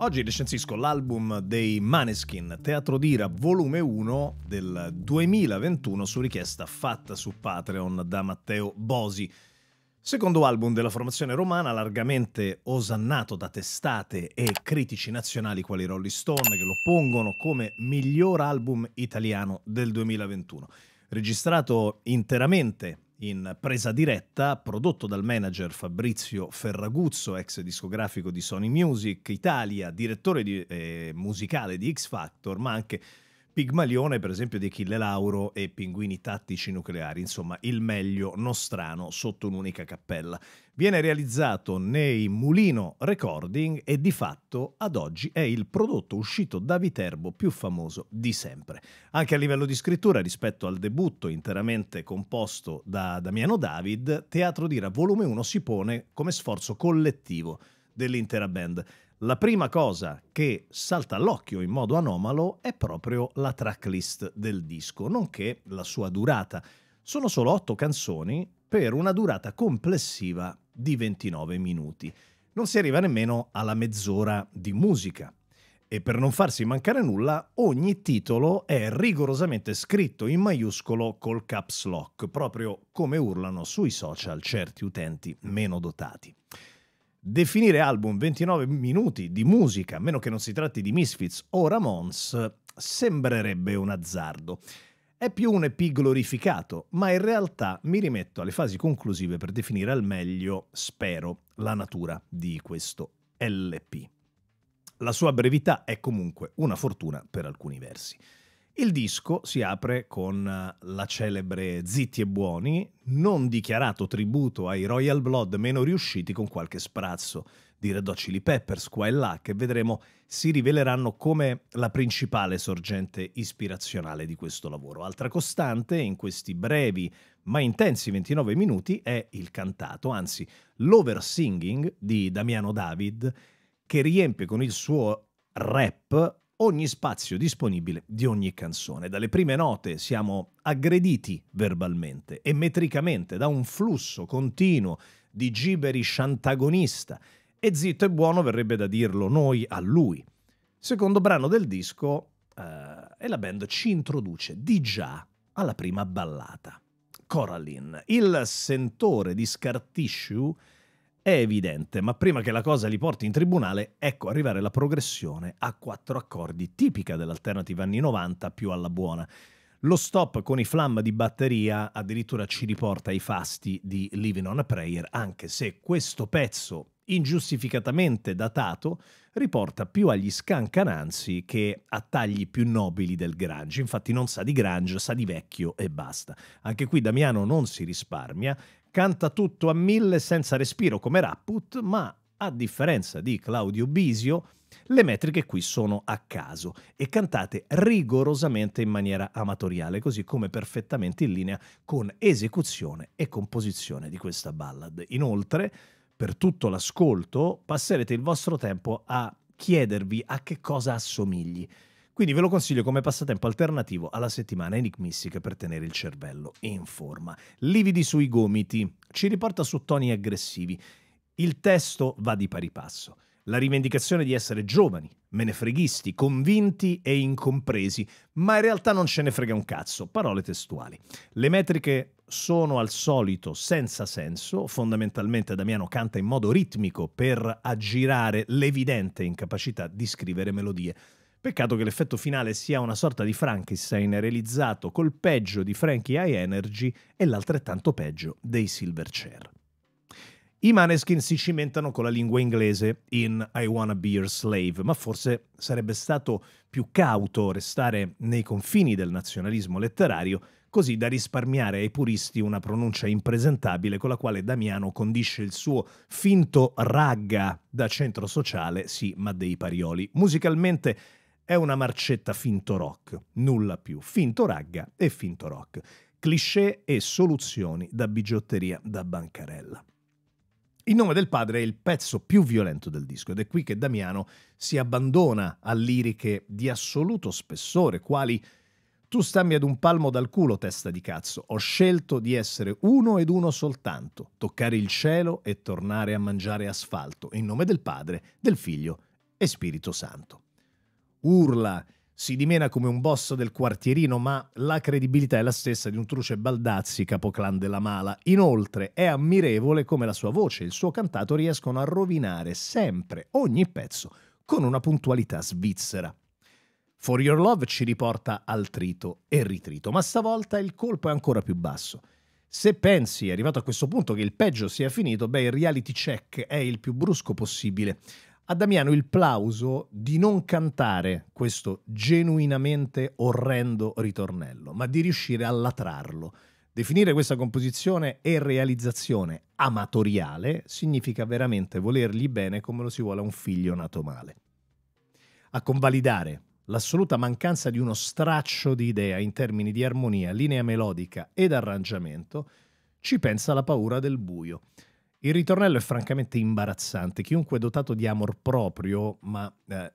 Oggi recensisco l'album dei Maneskin Teatro d'Ira volume 1 del 2021 su richiesta fatta su Patreon da Matteo Bosi. Secondo album della formazione romana, largamente osannato da testate e critici nazionali quali Rolling Stone, che lo pongono come miglior album italiano del 2021. Registrato interamente in presa diretta prodotto dal manager Fabrizio Ferraguzzo, ex discografico di Sony Music Italia, direttore di, eh, musicale di X Factor, ma anche Pigmalione, per esempio, di Achille Lauro e Pinguini tattici nucleari, insomma, il meglio nostrano sotto un'unica cappella. Viene realizzato nei Mulino Recording e di fatto ad oggi è il prodotto uscito da Viterbo più famoso di sempre. Anche a livello di scrittura, rispetto al debutto interamente composto da Damiano David, Teatro d'Ira Volume 1 si pone come sforzo collettivo dell'intera band. La prima cosa che salta all'occhio in modo anomalo è proprio la tracklist del disco, nonché la sua durata. Sono solo otto canzoni per una durata complessiva di 29 minuti. Non si arriva nemmeno alla mezz'ora di musica. E per non farsi mancare nulla, ogni titolo è rigorosamente scritto in maiuscolo col caps lock, proprio come urlano sui social certi utenti meno dotati. Definire album 29 minuti di musica, a meno che non si tratti di Misfits o Ramones, sembrerebbe un azzardo. È più un EP glorificato, ma in realtà mi rimetto alle fasi conclusive per definire al meglio, spero, la natura di questo LP. La sua brevità è comunque una fortuna per alcuni versi. Il disco si apre con eh, la celebre Zitti e Buoni, non dichiarato tributo ai Royal Blood meno riusciti con qualche sprazzo di Red Hot Chili Peppers qua e là che vedremo si riveleranno come la principale sorgente ispirazionale di questo lavoro. Altra costante in questi brevi ma intensi 29 minuti è il cantato, anzi l'oversinging di Damiano David che riempie con il suo rap ogni spazio disponibile di ogni canzone. Dalle prime note siamo aggrediti verbalmente e metricamente da un flusso continuo di giberish antagonista e zitto e buono verrebbe da dirlo noi a lui. Secondo brano del disco eh, e la band ci introduce di già alla prima ballata. Coraline, il sentore di scar tissue è evidente, ma prima che la cosa li porti in tribunale, ecco arrivare la progressione a quattro accordi, tipica dell'alternativa anni 90 più alla buona. Lo stop con i flam di batteria addirittura ci riporta ai fasti di Living on a Prayer, anche se questo pezzo, ingiustificatamente datato, riporta più agli scancananzi che a tagli più nobili del Grange. Infatti non sa di Grange, sa di vecchio e basta. Anche qui Damiano non si risparmia, canta tutto a mille senza respiro come Rapput, ma a differenza di Claudio Bisio, le metriche qui sono a caso e cantate rigorosamente in maniera amatoriale, così come perfettamente in linea con esecuzione e composizione di questa ballad. Inoltre, per tutto l'ascolto passerete il vostro tempo a chiedervi a che cosa assomigli. Quindi ve lo consiglio come passatempo alternativo alla settimana enigmistica per tenere il cervello in forma. Lividi sui gomiti, ci riporta su toni aggressivi. Il testo va di pari passo la rivendicazione di essere giovani, menefreghisti, convinti e incompresi, ma in realtà non ce ne frega un cazzo, parole testuali. Le metriche sono al solito senza senso, fondamentalmente Damiano canta in modo ritmico per aggirare l'evidente incapacità di scrivere melodie. Peccato che l'effetto finale sia una sorta di Frankenstein realizzato col peggio di Frankie High Energy e l'altrettanto peggio dei Silver Chair. I Maneskin si cimentano con la lingua inglese in I Wanna Be Your Slave, ma forse sarebbe stato più cauto restare nei confini del nazionalismo letterario, così da risparmiare ai puristi una pronuncia impresentabile con la quale Damiano condisce il suo finto ragga da centro sociale, sì, ma dei parioli. Musicalmente è una marcetta finto rock, nulla più, finto ragga e finto rock, cliché e soluzioni da bigiotteria da bancarella. Il nome del padre è il pezzo più violento del disco ed è qui che Damiano si abbandona a liriche di assoluto spessore, quali Tu stammi ad un palmo dal culo, testa di cazzo, ho scelto di essere uno ed uno soltanto, toccare il cielo e tornare a mangiare asfalto, in nome del Padre, del Figlio e Spirito Santo. Urla si dimena come un boss del quartierino, ma la credibilità è la stessa di un truce Baldazzi, capoclan della Mala. Inoltre è ammirevole come la sua voce e il suo cantato riescono a rovinare sempre ogni pezzo con una puntualità svizzera. For Your Love ci riporta al trito e ritrito, ma stavolta il colpo è ancora più basso. Se pensi, arrivato a questo punto, che il peggio sia finito, beh, il reality check è il più brusco possibile a Damiano il plauso di non cantare questo genuinamente orrendo ritornello, ma di riuscire a latrarlo. Definire questa composizione e realizzazione amatoriale significa veramente volergli bene come lo si vuole a un figlio nato male. A convalidare l'assoluta mancanza di uno straccio di idea in termini di armonia, linea melodica ed arrangiamento, ci pensa la paura del buio. Il ritornello è francamente imbarazzante. Chiunque dotato di amor proprio, ma eh,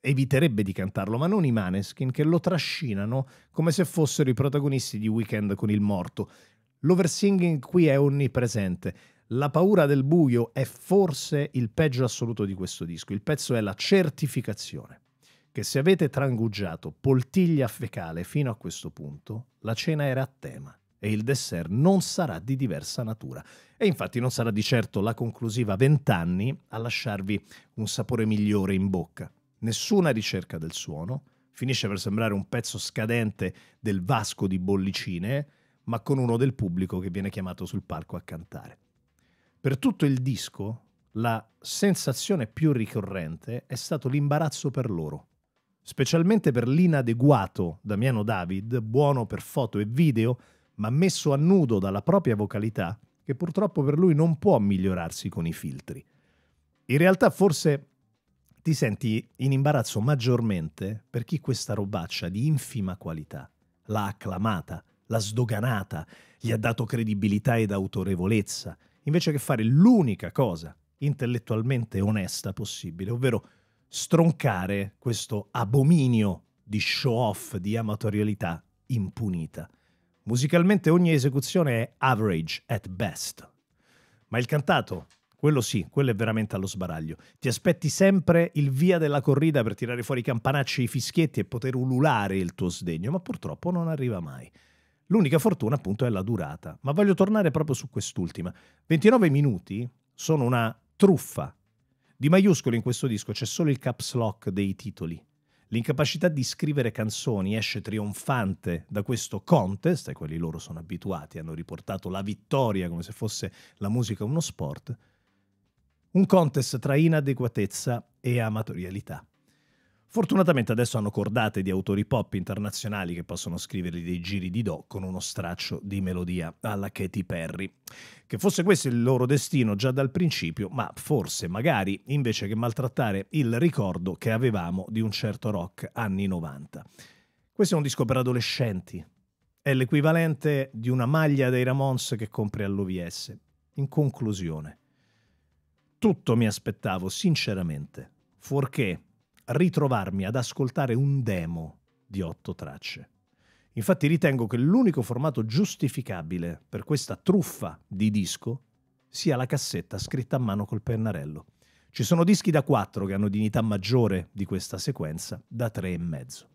eviterebbe di cantarlo, ma non i Maneskin che lo trascinano come se fossero i protagonisti di Weekend con il morto. L'oversinging qui è onnipresente. La paura del buio è forse il peggio assoluto di questo disco. Il pezzo è la certificazione che se avete trangugiato poltiglia fecale fino a questo punto, la cena era a tema e il dessert non sarà di diversa natura. E infatti non sarà di certo la conclusiva vent'anni a lasciarvi un sapore migliore in bocca. Nessuna ricerca del suono, finisce per sembrare un pezzo scadente del Vasco di Bollicine, ma con uno del pubblico che viene chiamato sul palco a cantare. Per tutto il disco, la sensazione più ricorrente è stato l'imbarazzo per loro, specialmente per l'inadeguato Damiano David, buono per foto e video, ma messo a nudo dalla propria vocalità, che purtroppo per lui non può migliorarsi con i filtri. In realtà forse ti senti in imbarazzo maggiormente per chi questa robaccia di infima qualità l'ha acclamata, l'ha sdoganata, gli ha dato credibilità ed autorevolezza, invece che fare l'unica cosa intellettualmente onesta possibile, ovvero stroncare questo abominio di show off, di amatorialità impunita. Musicalmente ogni esecuzione è average at best. Ma il cantato, quello sì, quello è veramente allo sbaraglio. Ti aspetti sempre il via della corrida per tirare fuori i campanacci e i fischietti e poter ululare il tuo sdegno, ma purtroppo non arriva mai. L'unica fortuna appunto è la durata, ma voglio tornare proprio su quest'ultima. 29 minuti sono una truffa. Di maiuscoli in questo disco c'è solo il caps lock dei titoli, L'incapacità di scrivere canzoni esce trionfante da questo contest, e quelli loro sono abituati, hanno riportato la vittoria come se fosse la musica uno sport, un contest tra inadeguatezza e amatorialità. Fortunatamente adesso hanno cordate di autori pop internazionali che possono scrivergli dei giri di do con uno straccio di melodia alla Katy Perry. Che fosse questo il loro destino già dal principio, ma forse, magari, invece che maltrattare il ricordo che avevamo di un certo rock anni 90. Questo è un disco per adolescenti. È l'equivalente di una maglia dei Ramones che compri all'OVS. In conclusione, tutto mi aspettavo, sinceramente, fuorché ritrovarmi ad ascoltare un demo di otto tracce. Infatti ritengo che l'unico formato giustificabile per questa truffa di disco sia la cassetta scritta a mano col pennarello. Ci sono dischi da 4 che hanno dignità maggiore di questa sequenza, da e mezzo.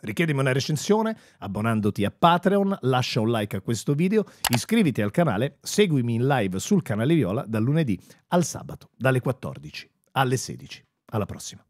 Richiedimi una recensione abbonandoti a Patreon, lascia un like a questo video, iscriviti al canale, seguimi in live sul canale Viola dal lunedì al sabato, dalle 14 alle 16. Alla prossima.